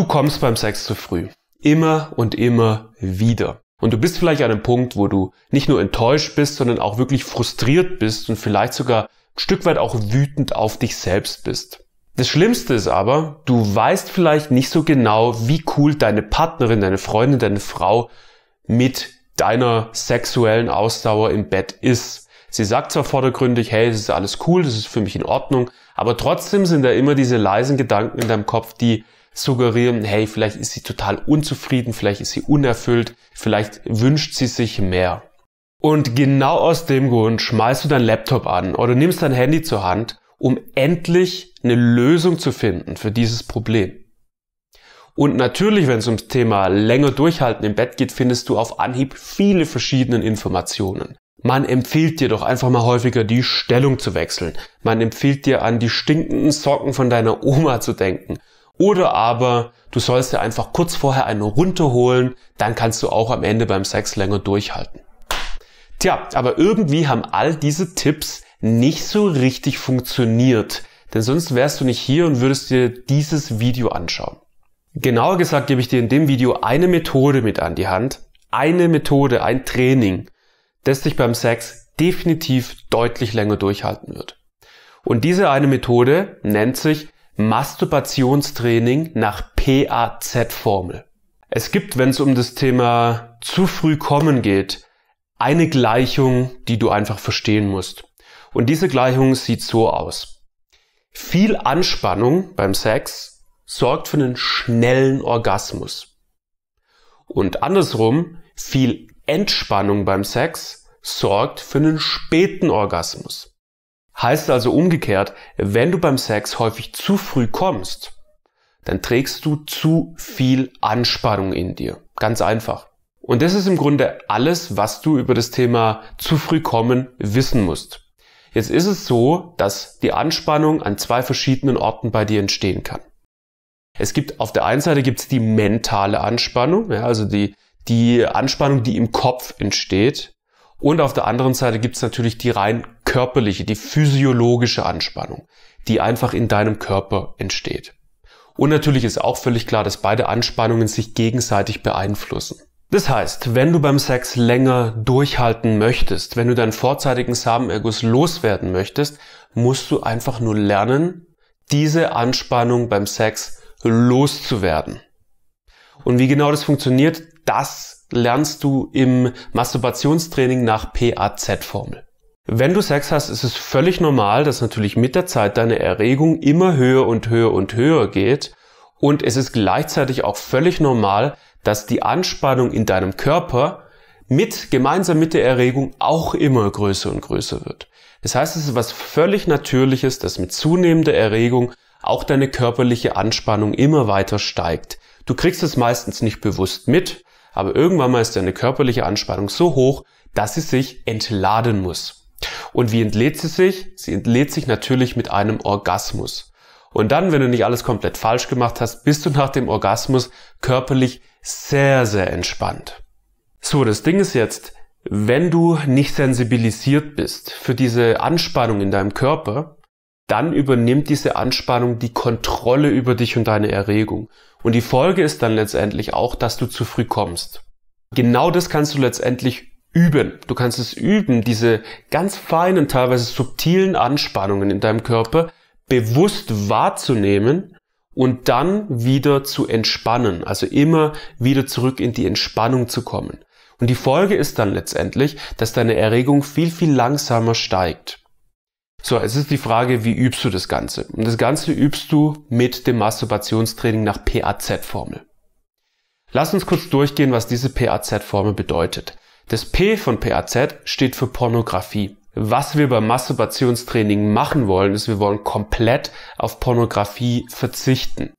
Du kommst beim Sex zu früh. Immer und immer wieder. Und du bist vielleicht an einem Punkt, wo du nicht nur enttäuscht bist, sondern auch wirklich frustriert bist und vielleicht sogar ein Stück weit auch wütend auf dich selbst bist. Das Schlimmste ist aber, du weißt vielleicht nicht so genau, wie cool deine Partnerin, deine Freundin, deine Frau mit deiner sexuellen Ausdauer im Bett ist. Sie sagt zwar vordergründig, hey, es ist alles cool, das ist für mich in Ordnung, aber trotzdem sind da immer diese leisen Gedanken in deinem Kopf, die suggerieren, hey, vielleicht ist sie total unzufrieden, vielleicht ist sie unerfüllt, vielleicht wünscht sie sich mehr. Und genau aus dem Grund schmeißt du dein Laptop an oder nimmst dein Handy zur Hand, um endlich eine Lösung zu finden für dieses Problem. Und natürlich, wenn es ums Thema länger durchhalten im Bett geht, findest du auf Anhieb viele verschiedene Informationen. Man empfiehlt dir doch einfach mal häufiger die Stellung zu wechseln. Man empfiehlt dir an die stinkenden Socken von deiner Oma zu denken oder aber du sollst dir einfach kurz vorher eine runterholen, dann kannst du auch am Ende beim Sex länger durchhalten. Tja, aber irgendwie haben all diese Tipps nicht so richtig funktioniert, denn sonst wärst du nicht hier und würdest dir dieses Video anschauen. Genauer gesagt gebe ich dir in dem Video eine Methode mit an die Hand, eine Methode, ein Training, das dich beim Sex definitiv deutlich länger durchhalten wird. Und diese eine Methode nennt sich Masturbationstraining nach PAZ-Formel. Es gibt, wenn es um das Thema zu früh kommen geht, eine Gleichung, die du einfach verstehen musst. Und diese Gleichung sieht so aus. Viel Anspannung beim Sex sorgt für einen schnellen Orgasmus. Und andersrum, viel Entspannung beim Sex sorgt für einen späten Orgasmus. Heißt also umgekehrt, wenn du beim Sex häufig zu früh kommst, dann trägst du zu viel Anspannung in dir. Ganz einfach. Und das ist im Grunde alles, was du über das Thema zu früh kommen wissen musst. Jetzt ist es so, dass die Anspannung an zwei verschiedenen Orten bei dir entstehen kann. Es gibt auf der einen Seite gibt's die mentale Anspannung, ja, also die, die Anspannung, die im Kopf entsteht. Und auf der anderen Seite gibt's natürlich die rein körperliche, die physiologische Anspannung, die einfach in deinem Körper entsteht. Und natürlich ist auch völlig klar, dass beide Anspannungen sich gegenseitig beeinflussen. Das heißt, wenn du beim Sex länger durchhalten möchtest, wenn du deinen vorzeitigen Samenerguss loswerden möchtest, musst du einfach nur lernen, diese Anspannung beim Sex loszuwerden. Und wie genau das funktioniert, das lernst du im Masturbationstraining nach PAZ-Formel. Wenn du Sex hast, ist es völlig normal, dass natürlich mit der Zeit deine Erregung immer höher und höher und höher geht. Und es ist gleichzeitig auch völlig normal, dass die Anspannung in deinem Körper mit, gemeinsam mit der Erregung auch immer größer und größer wird. Das heißt, es ist was völlig Natürliches, dass mit zunehmender Erregung auch deine körperliche Anspannung immer weiter steigt. Du kriegst es meistens nicht bewusst mit, aber irgendwann mal ist deine körperliche Anspannung so hoch, dass sie sich entladen muss. Und wie entlädt sie sich? Sie entlädt sich natürlich mit einem Orgasmus. Und dann, wenn du nicht alles komplett falsch gemacht hast, bist du nach dem Orgasmus körperlich sehr, sehr entspannt. So, das Ding ist jetzt, wenn du nicht sensibilisiert bist für diese Anspannung in deinem Körper, dann übernimmt diese Anspannung die Kontrolle über dich und deine Erregung. Und die Folge ist dann letztendlich auch, dass du zu früh kommst. Genau das kannst du letztendlich üben. Du kannst es üben, diese ganz feinen, teilweise subtilen Anspannungen in deinem Körper bewusst wahrzunehmen und dann wieder zu entspannen. Also immer wieder zurück in die Entspannung zu kommen. Und die Folge ist dann letztendlich, dass deine Erregung viel, viel langsamer steigt. So, es ist die Frage, wie übst du das Ganze? Und das Ganze übst du mit dem Masturbationstraining nach PAZ-Formel. Lass uns kurz durchgehen, was diese PAZ-Formel bedeutet. Das P von PAZ steht für Pornografie. Was wir beim Masturbationstraining machen wollen, ist, wir wollen komplett auf Pornografie verzichten.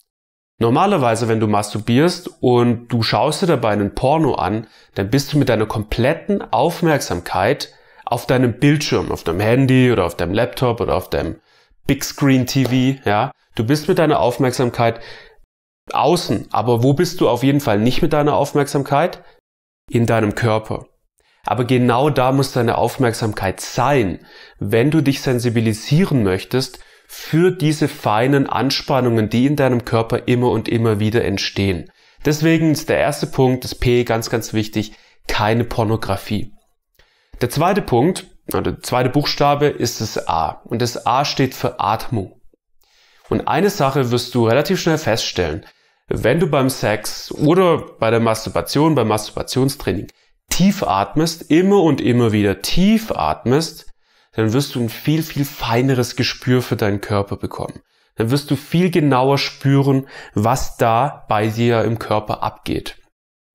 Normalerweise, wenn du masturbierst und du schaust dir dabei einen Porno an, dann bist du mit deiner kompletten Aufmerksamkeit auf deinem Bildschirm, auf deinem Handy oder auf deinem Laptop oder auf deinem Big Screen TV, ja. Du bist mit deiner Aufmerksamkeit außen, aber wo bist du auf jeden Fall nicht mit deiner Aufmerksamkeit? In deinem Körper. Aber genau da muss deine Aufmerksamkeit sein, wenn du dich sensibilisieren möchtest für diese feinen Anspannungen, die in deinem Körper immer und immer wieder entstehen. Deswegen ist der erste Punkt, das P, ganz, ganz wichtig, keine Pornografie. Der zweite Punkt, oder der zweite Buchstabe ist das A. Und das A steht für Atmung. Und eine Sache wirst du relativ schnell feststellen, wenn du beim Sex oder bei der Masturbation, beim Masturbationstraining tief atmest, immer und immer wieder tief atmest, dann wirst du ein viel, viel feineres Gespür für deinen Körper bekommen. Dann wirst du viel genauer spüren, was da bei dir im Körper abgeht.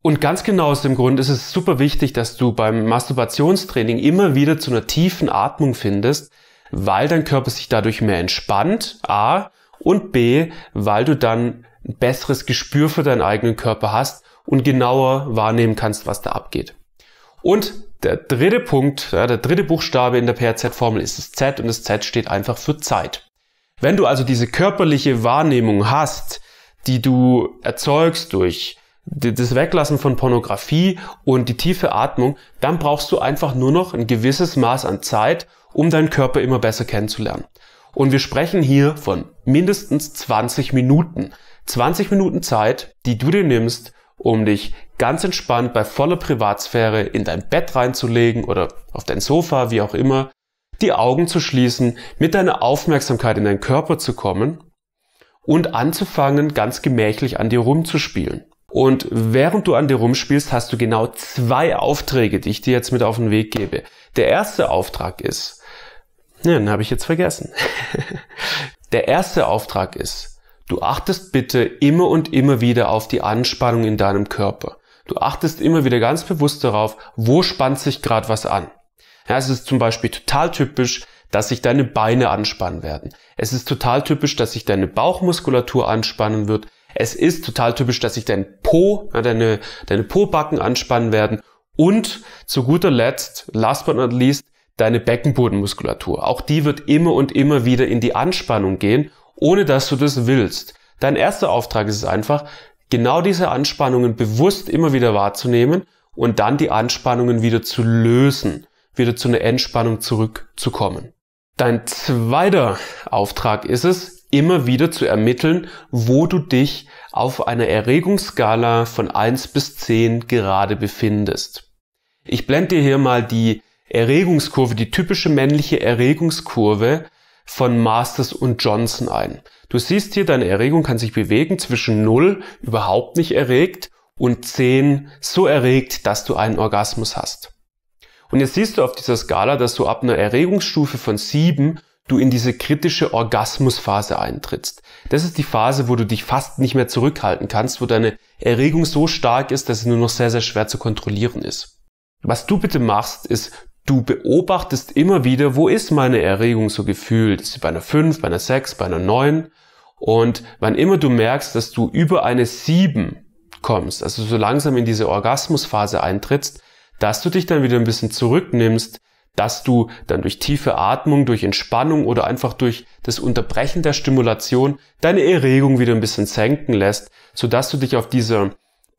Und ganz genau aus dem Grund ist es super wichtig, dass du beim Masturbationstraining immer wieder zu einer tiefen Atmung findest, weil dein Körper sich dadurch mehr entspannt, a, und b, weil du dann ein besseres Gespür für deinen eigenen Körper hast und genauer wahrnehmen kannst, was da abgeht. Und der dritte Punkt, ja, der dritte Buchstabe in der PRZ-Formel ist das Z und das Z steht einfach für Zeit. Wenn du also diese körperliche Wahrnehmung hast, die du erzeugst durch das Weglassen von Pornografie und die tiefe Atmung, dann brauchst du einfach nur noch ein gewisses Maß an Zeit, um deinen Körper immer besser kennenzulernen. Und wir sprechen hier von mindestens 20 Minuten. 20 Minuten Zeit, die du dir nimmst, um dich ganz entspannt bei voller Privatsphäre in dein Bett reinzulegen oder auf dein Sofa, wie auch immer, die Augen zu schließen, mit deiner Aufmerksamkeit in deinen Körper zu kommen und anzufangen, ganz gemächlich an dir rumzuspielen. Und während du an dir rumspielst, hast du genau zwei Aufträge, die ich dir jetzt mit auf den Weg gebe. Der erste Auftrag ist, ja, ne, den habe ich jetzt vergessen. Der erste Auftrag ist, du achtest bitte immer und immer wieder auf die Anspannung in deinem Körper. Du achtest immer wieder ganz bewusst darauf, wo spannt sich gerade was an. Ja, es ist zum Beispiel total typisch, dass sich deine Beine anspannen werden. Es ist total typisch, dass sich deine Bauchmuskulatur anspannen wird. Es ist total typisch, dass sich dein Po, ja, deine, deine Po-Backen anspannen werden. Und zu guter Letzt, last but not least, deine Beckenbodenmuskulatur. Auch die wird immer und immer wieder in die Anspannung gehen, ohne dass du das willst. Dein erster Auftrag ist es einfach, genau diese Anspannungen bewusst immer wieder wahrzunehmen und dann die Anspannungen wieder zu lösen, wieder zu einer Entspannung zurückzukommen. Dein zweiter Auftrag ist es, immer wieder zu ermitteln, wo du dich auf einer Erregungsskala von 1 bis 10 gerade befindest. Ich blende dir hier mal die Erregungskurve, die typische männliche Erregungskurve von Masters und Johnson ein. Du siehst hier, deine Erregung kann sich bewegen zwischen 0, überhaupt nicht erregt, und 10, so erregt, dass du einen Orgasmus hast. Und jetzt siehst du auf dieser Skala, dass du ab einer Erregungsstufe von 7 du in diese kritische Orgasmusphase eintrittst. Das ist die Phase, wo du dich fast nicht mehr zurückhalten kannst, wo deine Erregung so stark ist, dass sie nur noch sehr, sehr schwer zu kontrollieren ist. Was du bitte machst, ist, Du beobachtest immer wieder, wo ist meine Erregung so gefühlt? Ist sie bei einer 5, bei einer 6, bei einer 9? Und wann immer du merkst, dass du über eine 7 kommst, also so langsam in diese Orgasmusphase eintrittst, dass du dich dann wieder ein bisschen zurücknimmst, dass du dann durch tiefe Atmung, durch Entspannung oder einfach durch das Unterbrechen der Stimulation deine Erregung wieder ein bisschen senken lässt, sodass du dich auf dieser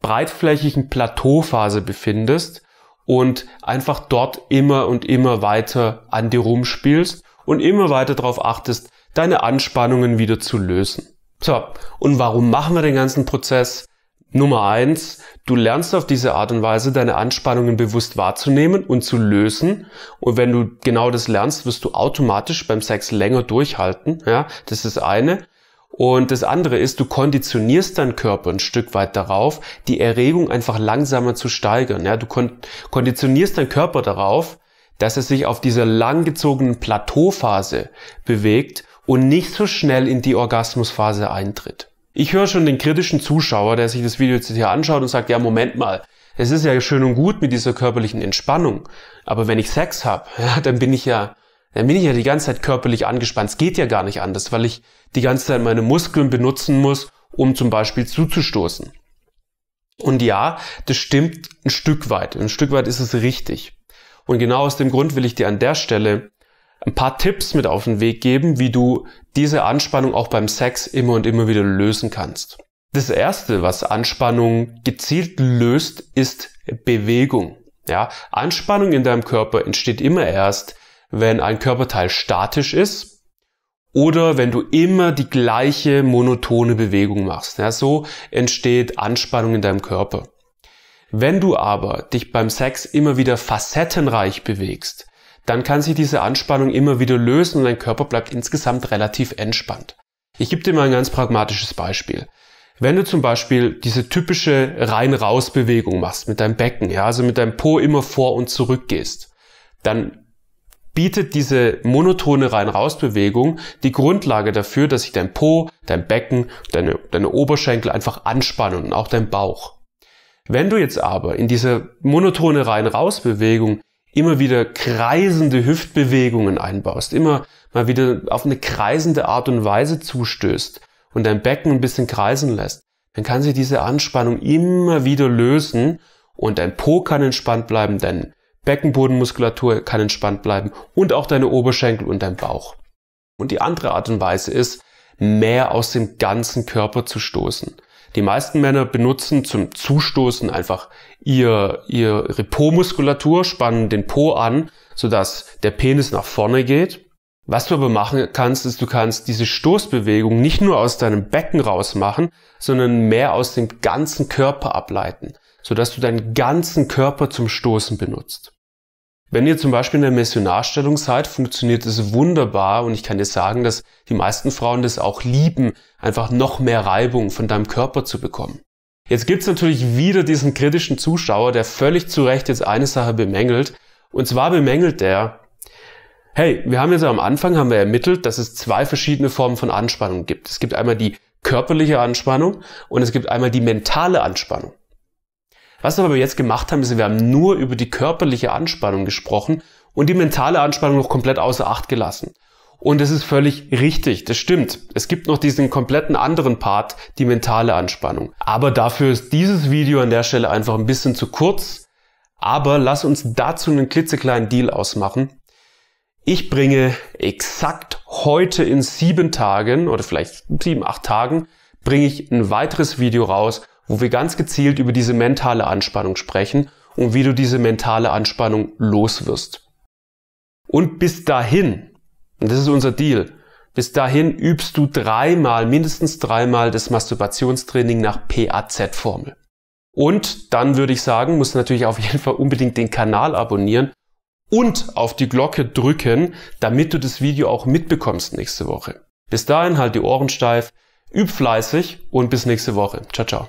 breitflächigen Plateauphase befindest und einfach dort immer und immer weiter an dir rumspielst und immer weiter darauf achtest, deine Anspannungen wieder zu lösen. So, und warum machen wir den ganzen Prozess? Nummer eins, du lernst auf diese Art und Weise deine Anspannungen bewusst wahrzunehmen und zu lösen. Und wenn du genau das lernst, wirst du automatisch beim Sex länger durchhalten. Ja, das ist eine. Und das andere ist, du konditionierst deinen Körper ein Stück weit darauf, die Erregung einfach langsamer zu steigern. Ja, du kon konditionierst deinen Körper darauf, dass er sich auf dieser langgezogenen Plateauphase bewegt und nicht so schnell in die Orgasmusphase eintritt. Ich höre schon den kritischen Zuschauer, der sich das Video jetzt hier anschaut und sagt, ja, Moment mal, es ist ja schön und gut mit dieser körperlichen Entspannung, aber wenn ich Sex habe, ja, dann bin ich ja dann bin ich ja die ganze Zeit körperlich angespannt. Es geht ja gar nicht anders, weil ich die ganze Zeit meine Muskeln benutzen muss, um zum Beispiel zuzustoßen. Und ja, das stimmt ein Stück weit. Ein Stück weit ist es richtig. Und genau aus dem Grund will ich dir an der Stelle ein paar Tipps mit auf den Weg geben, wie du diese Anspannung auch beim Sex immer und immer wieder lösen kannst. Das erste, was Anspannung gezielt löst, ist Bewegung. Ja, Anspannung in deinem Körper entsteht immer erst, wenn ein Körperteil statisch ist oder wenn du immer die gleiche monotone Bewegung machst. Ja, so entsteht Anspannung in deinem Körper. Wenn du aber dich beim Sex immer wieder facettenreich bewegst, dann kann sich diese Anspannung immer wieder lösen und dein Körper bleibt insgesamt relativ entspannt. Ich gebe dir mal ein ganz pragmatisches Beispiel. Wenn du zum Beispiel diese typische rein-raus-Bewegung machst mit deinem Becken, ja, also mit deinem Po immer vor und zurück gehst, dann bietet diese monotone Rein-Raus-Bewegung die Grundlage dafür, dass sich dein Po, dein Becken, deine, deine Oberschenkel einfach anspannen und auch dein Bauch. Wenn du jetzt aber in dieser monotone Rein-Raus-Bewegung immer wieder kreisende Hüftbewegungen einbaust, immer mal wieder auf eine kreisende Art und Weise zustößt und dein Becken ein bisschen kreisen lässt, dann kann sich diese Anspannung immer wieder lösen und dein Po kann entspannt bleiben, dein Beckenbodenmuskulatur kann entspannt bleiben und auch deine Oberschenkel und dein Bauch. Und die andere Art und Weise ist, mehr aus dem ganzen Körper zu stoßen. Die meisten Männer benutzen zum Zustoßen einfach ihr, ihre Po-Muskulatur, spannen den Po an, sodass der Penis nach vorne geht. Was du aber machen kannst, ist, du kannst diese Stoßbewegung nicht nur aus deinem Becken raus machen, sondern mehr aus dem ganzen Körper ableiten, sodass du deinen ganzen Körper zum Stoßen benutzt. Wenn ihr zum Beispiel in der Missionarstellung seid, funktioniert es wunderbar und ich kann dir sagen, dass die meisten Frauen das auch lieben, einfach noch mehr Reibung von deinem Körper zu bekommen. Jetzt gibt's natürlich wieder diesen kritischen Zuschauer, der völlig zu Recht jetzt eine Sache bemängelt. Und zwar bemängelt der, hey, wir haben jetzt am Anfang haben wir ermittelt, dass es zwei verschiedene Formen von Anspannung gibt. Es gibt einmal die körperliche Anspannung und es gibt einmal die mentale Anspannung. Was wir aber jetzt gemacht haben, ist, wir haben nur über die körperliche Anspannung gesprochen und die mentale Anspannung noch komplett außer Acht gelassen. Und das ist völlig richtig, das stimmt. Es gibt noch diesen kompletten anderen Part, die mentale Anspannung. Aber dafür ist dieses Video an der Stelle einfach ein bisschen zu kurz. Aber lass uns dazu einen klitzekleinen Deal ausmachen. Ich bringe exakt heute in sieben Tagen oder vielleicht sieben, acht Tagen bringe ich ein weiteres Video raus wo wir ganz gezielt über diese mentale Anspannung sprechen und wie du diese mentale Anspannung loswirst. Und bis dahin, und das ist unser Deal, bis dahin übst du dreimal, mindestens dreimal das Masturbationstraining nach PAZ-Formel. Und dann würde ich sagen, musst du natürlich auf jeden Fall unbedingt den Kanal abonnieren und auf die Glocke drücken, damit du das Video auch mitbekommst nächste Woche. Bis dahin halt die Ohren steif, üb fleißig und bis nächste Woche. Ciao, ciao.